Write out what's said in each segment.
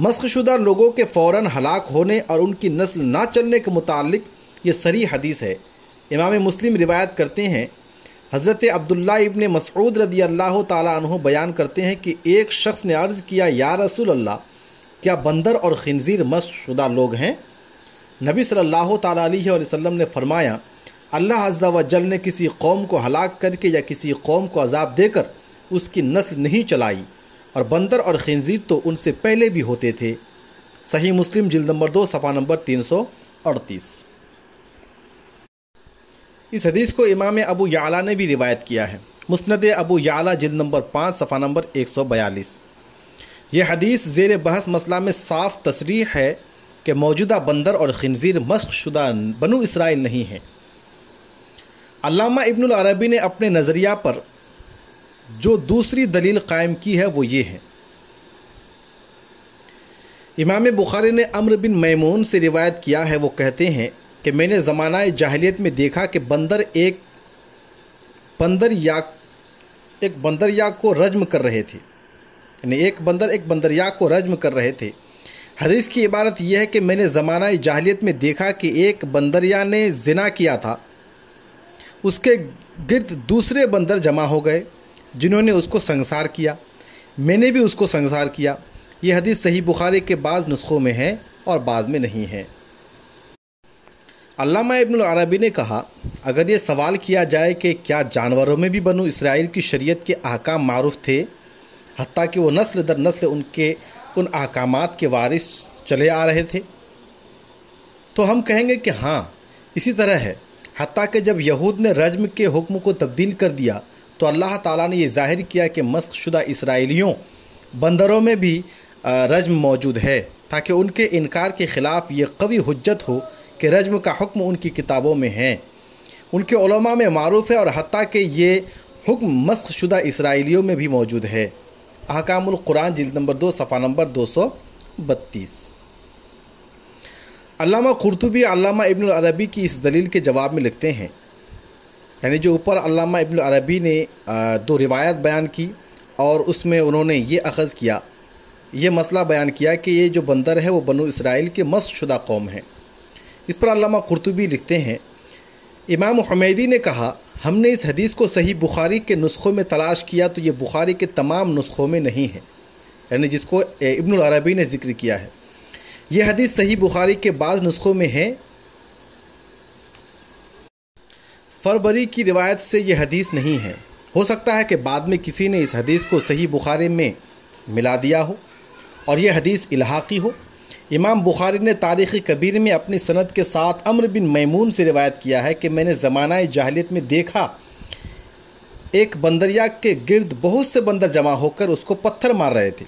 मस्कशुदा लोगों के फ़ौर हलाक होने और उनकी नस्ल ना चलने के मुतल ये सरी हदीस है इमाम मुस्लिम रिवायत करते हैं हज़रत अब्दुल्ला इबन मसऊद रदी अल्लाह तु बयान करते हैं कि एक शख्स ने अर्ज़ किया या रसूल अल्लाह क्या बंदर और खनज़ीर मस्कशुदा लोग हैं नबी सल्लल्लाहु अलैहि वसल्लम ने फरमाया अल्लाह अज्जा वजल ने किसी कौम को हलाक करके या किसी कौम को अजाब देकर उसकी नस्ल नहीं चलाई और बंदर और खनजीर तो उनसे पहले भी होते थे सही मुस्लिम जिल नंबर दो सफ़ा नंबर तीन सौ अड़तीस इस हदीस को इमाम अबू याला ने भी रिवायत किया है मुस्ंद अबू याला जिल नंबर पाँच सफ़ा नंबर एक सौ बयालीस यह हदीस जेर बहस मसला में साफ तसरी है कि मौजूदा बंदर और खनजीर मश्क़शुदा शुदा बनु इसराइल नहीं है अलामा इब्न अरबी ने अपने नज़रिया पर जो दूसरी दलील कायम की है वो ये है इमाम बुखारी ने अम्र बिन मैमून से रिवायत किया है वो कहते हैं कि मैंने ज़माना जाहलीत में देखा कि बंदर एक बंदर या एक बंदरिया को रजम कर रहे थे यानी एक बंदर एक बंदरिया को रजम कर रहे थे हदीस की इबारत यह है कि मैंने ज़माना जाहलीत में देखा कि एक बंदरिया ने जिना किया था उसके गिरद दूसरे बंदर जमा हो गए जिन्होंने उसको संसार किया मैंने भी उसको संसार किया यह हदीस सही बुखारी के बाज़ नुस्खों में है और बाज़ में नहीं है अल्लामा इब्न अरबी ने कहा अगर ये सवाल किया जाए कि क्या जानवरों में भी बनू इसराइल की शरीयत के अहकाम मारूफ थे हती कि वो नस्ल दर नस्ल उनके उन अहकाम के वारिस चले आ रहे थे तो हम कहेंगे कि हाँ इसी तरह है हती कि जब यहूद ने रजम के हुक्म को तब्दील कर दिया तो अल्लाह ताला ने ये जाहिर किया कि मस्क शुदा इसराइलियों बंदरों में भी रजम मौजूद है ताकि उनके इनकार के ख़िलाफ़ ये कवि हजत हो कि रजम का हुक्म उनकी किताबों में है उनके उलमा में मरूफ़ है और हती के ये हुक्म मस्क शुदा इसराइलियों में भी मौजूद है कुरान जिल नंबर दो सफ़ा नंबर दो सौ बत्तीस अलामा खुरतबी अलामा इबन अरबी की इस दलील के जवाब में लिखते हैं यानी जो ऊपर अलामा इब्न अरबी ने दो रिवायत बयान की और उसमें उन्होंने ये अखज़ किया ये मसला बयान किया कि ये जो बंदर है वो बनु इसराइल के मस्त शुदा कौम है इस पर अलामा कुरतुबी लिखते हैं इमाम हमेदी ने कहा हमने इस हदीस को सही बुखारी के नुस्खों में तलाश किया तो ये बुखारी के तमाम नुस्खों में नहीं है यानी जिसको इब्न अरबी ने जिक्र किया है यह हदीस सही बुखारी के बाद नुस्खों में है फरवरी की रिवायत से यह हदीस नहीं है हो सकता है कि बाद में किसी ने इस हदीस को सही बुखारी में मिला दिया हो और यह हदीस इलाहाकी हो इमाम बुखारी ने तारीख़ कबीर में अपनी सनद के साथ अम्र बिन मैमून से रिवायत किया है कि मैंने ज़माना जाहलीत में देखा एक बंदरिया के गिर्द बहुत से बंदर जमा होकर उसको पत्थर मार रहे थे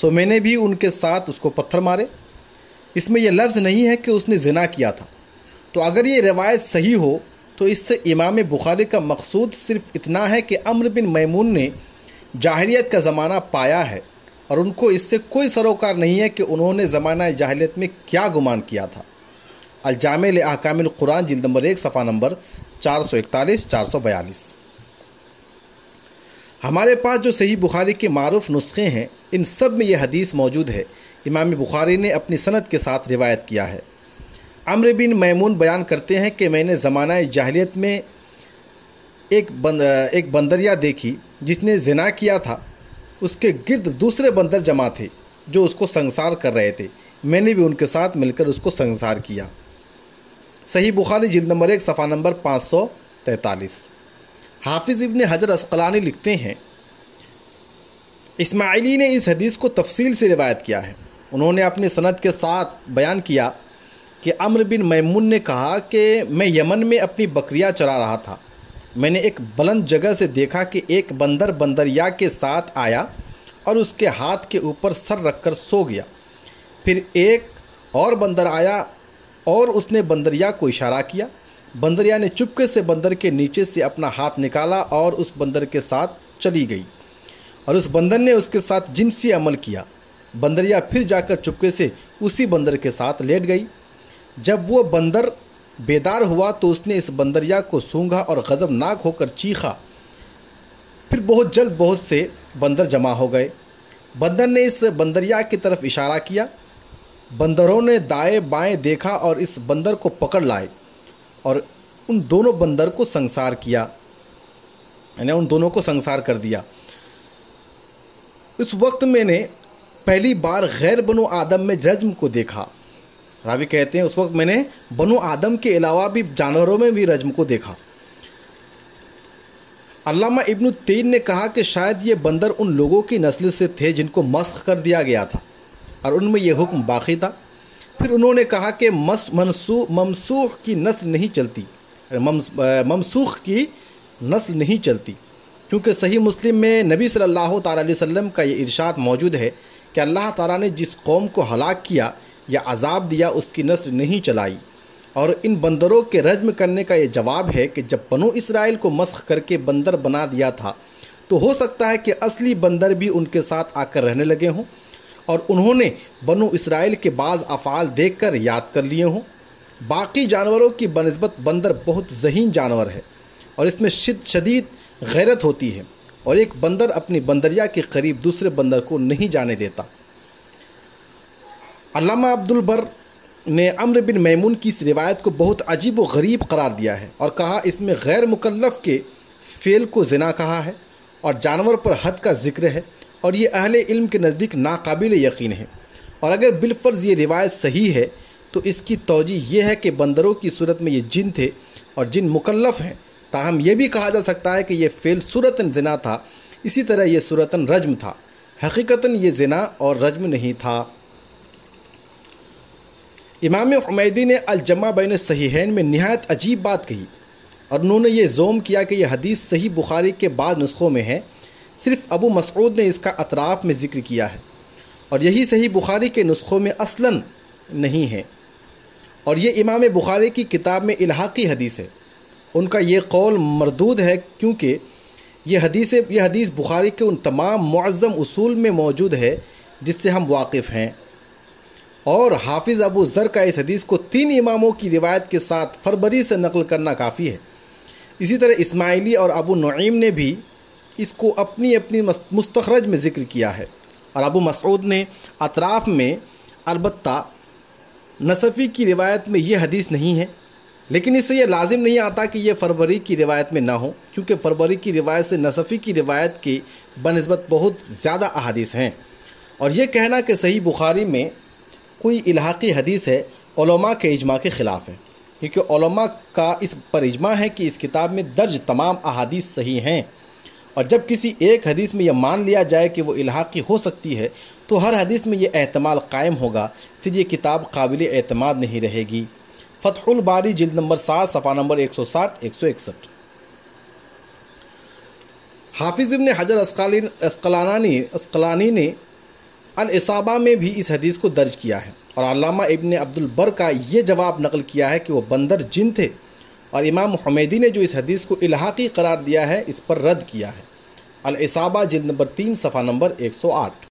सो मैंने भी उनके साथ उसको पत्थर मारे इसमें यह लफ्ज़ नहीं है कि उसने जिना किया था तो अगर ये रिवायत सही हो तो इससे इमाम बुखारी का मकसूद सिर्फ इतना है कि अम्र बिन मैमून ने जाहलीत का ज़माना पाया है और उनको इससे कोई सरोकार नहीं है कि उन्होंने ज़माना जाहलीत में क्या गुमान किया था अलजाम अहकाम कुरान जिल नंबर एक सफ़ा नंबर चार सौ इकतालीस चार सौ बयालीस हमारे पास जो सही बुखारी के मरूफ नुस्खे हैं इन सब में यह हदीस मौजूद है इमाम बुखारी ने अपनी सनत के साथ रिवायत किया है अमर बिन मैमून बयान करते हैं कि मैंने ज़माना जाहलीत में एक बंद एक बंदरिया देखी जिसने जना किया था उसके गिरद दूसरे बंदर जमा थे जो उसको संसार कर रहे थे मैंने भी उनके साथ मिलकर उसको संसार किया सही बुखारी जिल नंबर एक सफ़ा नंबर पाँच सौ तैंतालीस हाफिज़ इबन हजर असकलानी लिखते हैं इसमाइली ने इस हदीस को तफसील से रिवायत किया है उन्होंने अपनी सनत के साथ बयान किया कि अम्र बिन मैमून ने कहा कि मैं यमन में अपनी बकरियां चरा रहा था मैंने एक बुलंद जगह से देखा कि एक बंदर बंदरिया के साथ आया और उसके हाथ के ऊपर सर रखकर सो गया फिर एक और बंदर आया और उसने बंदरिया को इशारा किया बंदरिया ने चुपके से बंदर के नीचे से अपना हाथ निकाला और उस बंदर के साथ चली गई और उस बंदर ने उसके साथ जिनसी अमल किया बंदरिया फिर जाकर चुपके से उसी बंदर के साथ लेट गई जब वो बंदर बेदार हुआ तो उसने इस बंदरिया को सूंघा और गज़बनाक होकर चीखा फिर बहुत जल्द बहुत से बंदर जमा हो गए बंदर ने इस बंदरिया की तरफ इशारा किया बंदरों ने दाएं बाएं देखा और इस बंदर को पकड़ लाए और उन दोनों बंदर को संसार किया यानी उन दोनों को संसार कर दिया उस वक्त मैंने पहली बार गैर बनो आदम में जज्म को देखा रावी कहते हैं उस वक्त मैंने बनो आदम के अलावा भी जानवरों में भी रजम को देखा अलामा इब्न तीन ने कहा कि शायद ये बंदर उन लोगों की नस्ल से थे जिनको मस्क कर दिया गया था और उनमें यह हुक्म बाकी था फिर उन्होंने कहा कि मस मनसू ममसूख की नस्ल नहीं चलती ममसूख की नस्ल नहीं चलती क्योंकि सही मुस्लिम में नबी सल्लल्लाहु अलैहि वसल्लम का ये इरशाद मौजूद है कि अल्लाह ताला ने जिस कौम को हलाक किया या अजाब दिया उसकी नस्ल नहीं चलाई और इन बंदरों के रज्म करने का ये जवाब है कि जब बनो इसराइल को मस्ख करके बंदर बना दिया था तो हो सकता है कि असली बंदर भी उनके साथ आकर रहने लगे हों और उन्होंने बनो इसराइल के बाज़ अफ़ाल देख कर याद कर लिए हों बाकी जानवरों की बनस्बत बंदर बहुत जहीन जानवर है और इसमें शद शदीद गैरत होती है और एक बंदर अपनी बंदरिया के करीब दूसरे बंदर को नहीं जाने देता अलामा अब्दुल बर ने अम्र बिन मैमून की इस रिवायत को बहुत अजीब व गरीब करार दिया है और कहा इसमें गैर मुकल्लफ़ के फ़ेल को जना कहा है और जानवर पर हद का जिक्र है और ये अहल इल्म के नज़दीक नाकबिल यकीन है और अगर बिलफ़र्ज़ ये रिवायत सही है तो इसकी तोजी यह है कि बंदरों की सूरत में ये जिन थे और जिन मुकल्लफ़ हैं ताहम यह भी कहा जा सकता है कि यह फ़ेल सूरता जना था इसी तरह यह सूरता रजम था हकीकता ये जना और रजम नहीं था इमाम हमैदी ने अलजमा बैन सहीहन में नहायत अजीब बात कही और उन्होंने ये जोम किया कि यह हदीस सही बुखारी के बाद नुस्खों में है सिर्फ अबू मसरूद ने इसका अतराफ़ में ज़िक्र किया है और यही सही बुखारी के नुस्खों में असल नहीं है और ये इमाम बुखारी की किताब में इलाहाकी हदीस है उनका ये कौल मरदूद है क्योंकि यह हदीस यह हदीस बुखारी के उन तमाम मज़म असूल में मौजूद है जिससे हम वाकिफ़ हैं और हाफिज़ अबू ज़र का इस हदीस को तीन इमामों की रिवायत के साथ फरवरी से नकल करना काफ़ी है इसी तरह इस्माइली और अबू नईम ने भी इसको अपनी अपनी मुस्तखरज में ज़िक्र किया है और अबू मसूद ने अतराफ़ में अलबत् नसफ़ी की रिवायत में यह हदीस नहीं है लेकिन इससे यह लाजिम नहीं आता कि यह फरवरी की रिवायत में ना हो क्योंकि फरवरी की रिवायत से नसफ़ी की रिवायत के बनस्बत बहुत ज़्यादा अहादीस हैं और यह कहना कि सही बुखारी में कोई इलाहाकी हदीस है ओलमा के इजमा के ख़िलाफ़ है क्योंकि ओलमा का इस पर इजमा है कि इस किताब में दर्ज तमाम अहादीस सही हैं और जब किसी एक हदीस में यह मान लिया जाए कि वो इलाहाकी हो सकती है तो हर हदीस में यह अहतमाल कायम होगा फिर ये किताब काबिल अतमाद नहीं रहेगी फ़तहुल बारी जिल्द नंबर सात सफ़ा नंबर एक सौ साठ एक सौ इकसठ हाफिज़ इबन हजर अस्कालीन अस्कलानी अस्कलानी ने अलसाबा में भी इस हदीस को दर्ज किया है और अलामा इबन अब्दुलबर का ये जवाब नकल किया है कि वह बंदर जिन थे और इमाम हमेदी ने जो इस हदीस को इलाहाकी करार दिया है इस पर रद्द किया है अलसाबा जिल नंबर तीन सफ़ा नंबर एक सौ आठ